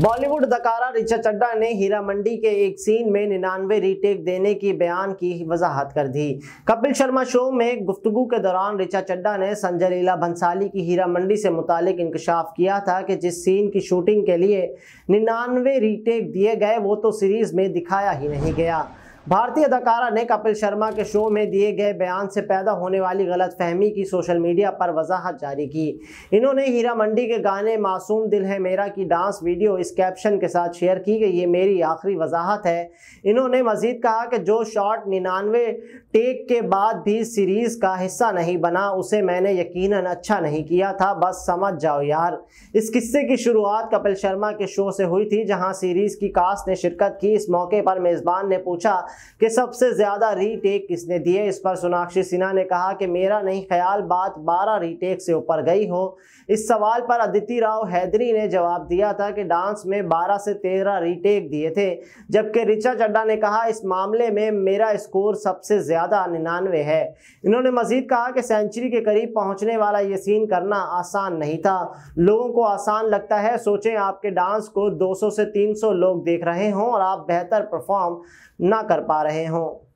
बॉलीवुड दकारा रिचा चड्डा ने हीरा मंडी के एक सीन में निन्यानवे रीटेक देने की बयान की वजाहत कर दी कपिल शर्मा शो में गुफ्तगु के दौरान रिचा चड्डा ने संजय लीला भंसाली की हीरा मंडी से मुतालिक इंकशाफ किया था कि जिस सीन की शूटिंग के लिए निन्यानवे रीटेक दिए गए वो तो सीरीज में दिखाया ही नहीं गया भारतीय अदाकारा ने कपिल शर्मा के शो में दिए गए बयान से पैदा होने वाली गलत फहमी की सोशल मीडिया पर वजाहत जारी की इन्होंने हीरा मंडी के गाने मासूम दिल है मेरा की डांस वीडियो इस कैप्शन के साथ शेयर की गई ये मेरी आखिरी वजाहत है इन्होंने मजीद कहा कि जो शॉट निन्यानवे टेक के बाद भी सीरीज़ का हिस्सा नहीं बना उसे मैंने यकीन अच्छा नहीं किया था बस समझ जाओ यार इस किस्से की शुरुआत कपिल शर्मा के शो से हुई थी जहाँ सीरीज़ की कास्ट ने शिरकत की इस मौके पर मेज़बान ने पूछा कि सबसे ज़्यादा रीटेक किसने दिए इस पर सोनाक्षी सिन्हा ने कहा कि मेरा नहीं ख्याल बात 12 रीटेक से ऊपर गई हो इस सवाल पर अदिति राव हैदरी ने जवाब दिया था कि डांस में 12 से 13 रीटेक दिए थे जबकि रिचा चड्डा ने कहा इस मामले में मेरा स्कोर सबसे ज़्यादा निन्यानवे है इन्होंने मजीद कहा कि सेंचुरी के करीब पहुंचने वाला ये सीन करना आसान नहीं था लोगों को आसान लगता है सोचें आपके डांस को 200 से 300 लोग देख रहे हों और आप बेहतर परफॉर्म ना कर पा रहे हों